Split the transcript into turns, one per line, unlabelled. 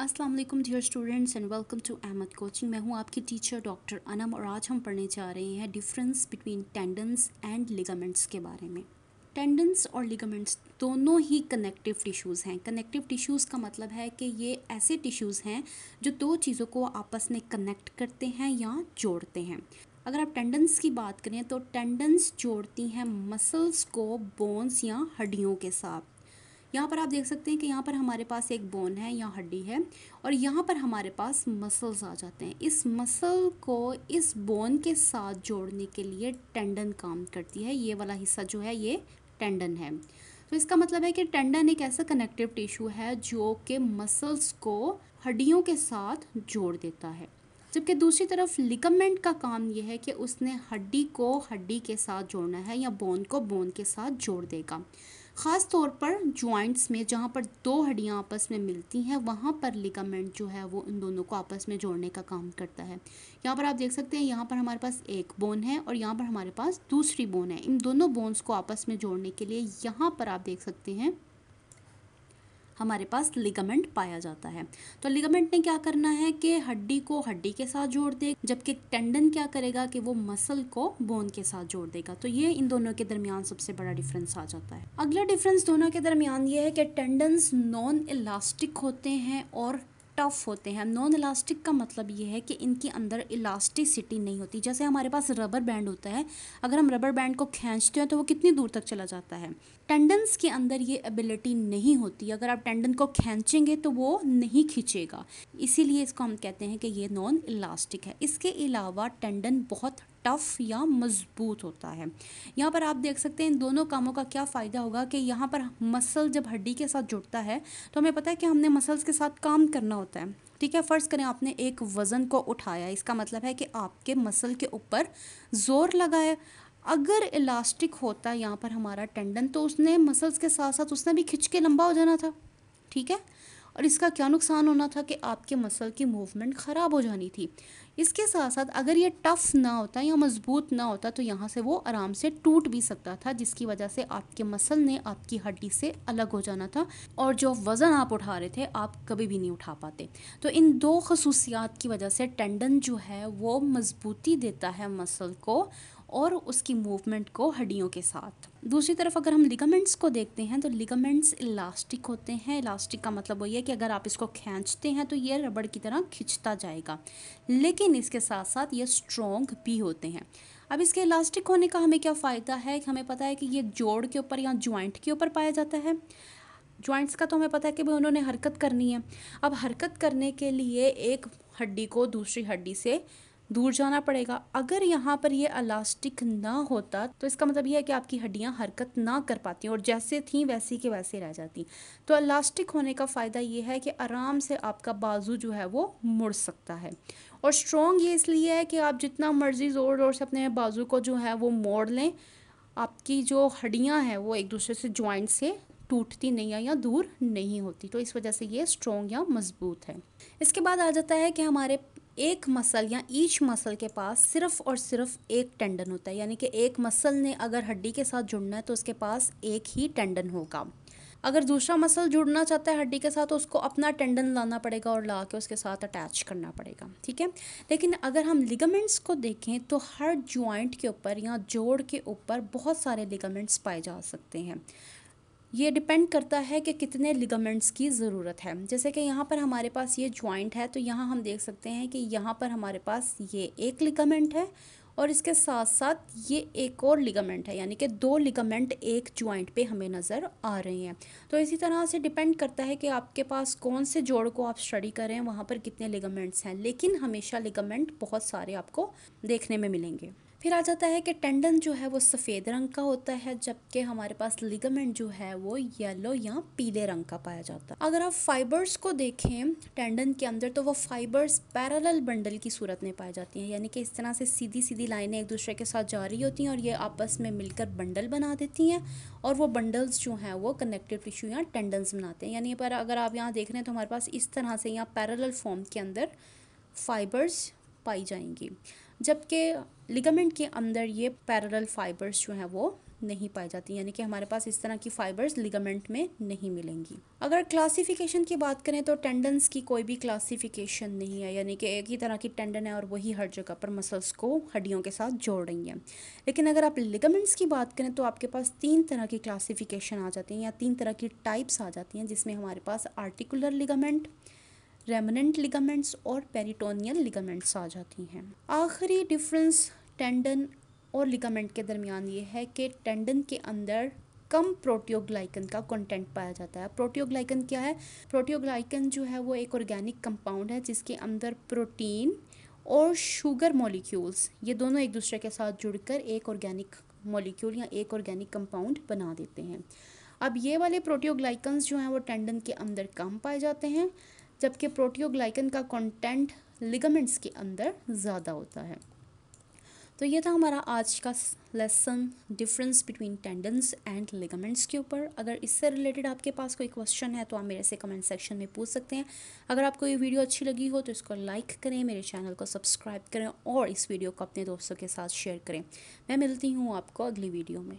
अस्सलाम वालेकुम dear students and welcome to Ahmad coaching मैं हूं आपकी टीचर डॉक्टर अनम और आज हम पढ़ने जा रहे हैं difference between tendons and ligaments के बारे में टेंडन्स और लिगामेंट्स दोनों ही कनेक्टिव टिश्यूज़ हैं कनेक्टिव टिश्यूज़ का मतलब है कि ये ऐसे टिश्यूज़ हैं जो दो चीज़ों को आपस में कनेक्ट करते हैं या जोड़ते हैं अगर आप टेंडन्स की बात करें तो टेंडन्स जोड़ती हैं मसल्स को बोन्स या हड्डियों के साथ यहाँ पर आप देख सकते हैं कि यहाँ पर हमारे पास एक बोन है या हड्डी है और यहाँ पर हमारे पास मसल्स आ जाते हैं इस मसल को इस बोन के साथ जोड़ने के लिए टेंडन काम करती है ये वाला हिस्सा जो है ये टेंडन है तो इसका मतलब है कि टेंडन एक ऐसा कनेक्टिव टिश्यू है जो कि मसल्स को हड्डियों के साथ जोड़ देता है जबकि दूसरी तरफ लिकमेंट का काम यह है कि उसने हड्डी को हड्डी के साथ जोड़ना है या बोन को बोन के साथ जोड़ देगा ख़ास तौर पर जॉइंट्स में जहाँ पर दो हड्डियाँ आपस में मिलती हैं वहाँ पर लिगामेंट जो है वो इन दोनों को आपस में जोड़ने का काम करता है यहाँ पर आप देख सकते हैं यहाँ पर हमारे पास एक बोन है और यहाँ पर हमारे पास दूसरी बोन है इन दोनों बोन्स को आपस में जोड़ने के लिए यहाँ पर आप देख सकते हैं हमारे पास लिगामेंट पाया जाता है तो लिगामेंट ने क्या करना है कि हड्डी को हड्डी के साथ जोड़ दे जबकि टेंडन क्या करेगा कि वो मसल को बोन के साथ जोड़ देगा तो ये इन दोनों के दरमियान सबसे बड़ा डिफरेंस आ जाता है अगला डिफरेंस दोनों के दरमियान ये है कि टेंडन्स नॉन इलास्टिक होते हैं और टफ़ होते हैं नॉन इलास्टिक का मतलब ये है कि इनके अंदर इलास्टिसिटी नहीं होती जैसे हमारे पास रबर बैंड होता है अगर हम रबर बैंड को खींचते हैं तो वो कितनी दूर तक चला जाता है टेंडन्स के अंदर ये एबिलिटी नहीं होती अगर आप टेंडन को खींचेंगे तो वो नहीं खींचेगा इसीलिए इसको हम कहते हैं कि ये नॉन इलास्टिक है इसके अलावा टेंडन बहुत टफ़ या मज़बूत होता है यहाँ पर आप देख सकते हैं इन दोनों कामों का क्या फ़ायदा होगा कि यहाँ पर मसल जब हड्डी के साथ जुड़ता है तो हमें पता है कि हमने मसल्स के साथ काम करना होता है ठीक है फ़र्ज़ करें आपने एक वज़न को उठाया इसका मतलब है कि आपके मसल के ऊपर ज़ोर लगाया अगर इलास्टिक होता यहाँ पर हमारा टेंडन तो उसने मसल्स के साथ साथ उसने भी खिंच के लंबा हो जाना था ठीक है और इसका क्या नुकसान होना था कि आपके मसल की मूवमेंट ख़राब हो जानी थी इसके साथ साथ अगर ये टफ़ ना होता या मज़बूत ना होता तो यहाँ से वो आराम से टूट भी सकता था जिसकी वजह से आपके मसल ने आपकी हड्डी से अलग हो जाना था और जो वज़न आप उठा रहे थे आप कभी भी नहीं उठा पाते तो इन दो खसूसियात की वजह से टेंडन जो है वो मज़बूती देता है मसल को और उसकी मूवमेंट को हड्डियों के साथ दूसरी तरफ अगर हम लिगामेंट्स को देखते हैं तो लिगामेंट्स इलास्टिक होते हैं इलास्टिक का मतलब वही है कि अगर आप इसको खींचते हैं तो ये रबड़ की तरह खिंचता जाएगा लेकिन इसके साथ साथ ये स्ट्रॉन्ग भी होते हैं अब इसके इलास्टिक होने का हमें क्या फ़ायदा है हमें पता है कि ये जोड़ के ऊपर या ज्वाइंट के ऊपर पाया जाता है जॉइंट्स का तो हमें पता है कि भाई उन्होंने हरकत करनी है अब हरकत करने के लिए एक हड्डी को दूसरी हड्डी से दूर जाना पड़ेगा अगर यहाँ पर ये अलास्टिक ना होता तो इसका मतलब यह है कि आपकी हड्डियाँ हरकत ना कर पाती और जैसे थी वैसी के वैसे रह जाती तो अलास्टिक होने का फ़ायदा ये है कि आराम से आपका बाजू जो है वो मुड़ सकता है और स्ट्रॉन्ग ये इसलिए है कि आप जितना मर्जी ज़ोर ज़ोर से अपने बाजू को जो है वो मोड़ लें आपकी जो हड्डियाँ हैं वो एक दूसरे से ज्वाइंट से टूटती नहीं है या दूर नहीं होती तो इस वजह से ये स्ट्रॉन्ग या मजबूत है इसके बाद आ जाता है कि हमारे एक मसल या ईच मसल के पास सिर्फ और सिर्फ एक टेंडन होता है यानी कि एक मसल ने अगर हड्डी के साथ जुड़ना है तो उसके पास एक ही टेंडन होगा अगर दूसरा मसल जुड़ना चाहता है हड्डी के साथ तो उसको अपना टेंडन लाना पड़ेगा और ला के उसके साथ अटैच करना पड़ेगा ठीक है लेकिन अगर हम लिगामेंट्स को देखें तो हर ज्वाइंट के ऊपर या जोड़ के ऊपर बहुत सारे लिगामेंट्स पाए जा सकते हैं ये डिपेंड करता है कि कितने लिगामेंट्स की ज़रूरत है जैसे कि यहाँ पर हमारे पास ये जॉइंट है तो यहाँ हम देख सकते हैं कि यहाँ पर हमारे पास ये एक लिगामेंट है और इसके साथ साथ ये एक और लिगामेंट है यानी कि दो लिगामेंट एक जॉइंट पे हमें नज़र आ रहे हैं तो इसी तरह से डिपेंड करता है कि आपके पास कौन से जोड़ को आप स्टडी कर रहे हैं वहाँ पर कितने लिगामेंट्स हैं लेकिन हमेशा लिगामेंट बहुत सारे आपको देखने में मिलेंगे फिर आ जाता है कि टेंडन जो है वो सफ़ेद रंग का होता है जबकि हमारे पास लिगामेंट जो है वो येलो या पीले रंग का पाया जाता है अगर आप फाइबर्स को देखें टेंडन के अंदर तो वो फाइबर्स पैरल बंडल की सूरत में पाई जाती हैं यानी कि इस तरह से सीधी सीधी लाइनें एक दूसरे के साथ जा रही होती हैं और ये आपस में मिलकर बंडल बना देती हैं और वो बंडल्स जो हैं वो कनेक्टिव टिश्यू या टेंडन्स बनाते हैं यानी पर अगर आप यहाँ देख रहे हैं तो हमारे पास इस तरह से यहाँ पैरल फॉर्म के अंदर फाइबर्स पाई जाएंगी जबकि लिगामेंट के अंदर ये पैरल फाइबर्स जो हैं वो नहीं पाई जाती यानी कि हमारे पास इस तरह की फाइबर्स लिगामेंट में नहीं मिलेंगी अगर क्लासिफिकेशन की बात करें तो टेंडन्स की कोई भी क्लासिफिकेशन नहीं है यानी कि एक ही तरह की टेंडन है और वही हर जगह पर मसल्स को हड्डियों के साथ जोड़ रही हैं लेकिन अगर आप लिगामेंट्स की बात करें तो आपके पास तीन तरह की क्लासीफिकेशन आ जाती हैं या तीन तरह की टाइप्स आ जाती हैं जिसमें हमारे पास आर्टिकुलर लिगामेंट रेमनेंट लिगामेंट्स और पेरिटोनियल लिगामेंट्स आ जाती हैं आखिरी डिफरेंस टेंडन और लिगामेंट के दरमियान ये है कि टेंडन के अंदर कम प्रोटियोग्लाइकन का कंटेंट पाया जाता है प्रोटियोग्लाइकन क्या है प्रोटियोग्लाइकन जो है वो एक ऑर्गेनिक कंपाउंड है जिसके अंदर प्रोटीन और शुगर मॉलिक्यूल्स ये दोनों एक दूसरे के साथ जुड़कर एक ऑर्गेनिक मॉलिक्यूल या एक ऑर्गेनिक कंपाउंड बना देते हैं अब ये वाले प्रोटियोग्लाइकन्स जो हैं वो टेंडन के अंदर कम पाए जाते हैं जबकि प्रोटियोग्लाइकन का कंटेंट लिगामेंट्स के अंदर ज़्यादा होता है तो ये था हमारा आज का lesson difference between tendons and ligaments के ऊपर अगर इससे रिलेटेड आपके पास कोई क्वेश्चन है तो आप मेरे से कमेंट सेक्शन में पूछ सकते हैं अगर आपको ये वीडियो अच्छी लगी हो तो इसको लाइक करें मेरे चैनल को सब्सक्राइब करें और इस वीडियो को अपने दोस्तों के साथ शेयर करें मैं मिलती हूँ आपको अगली वीडियो में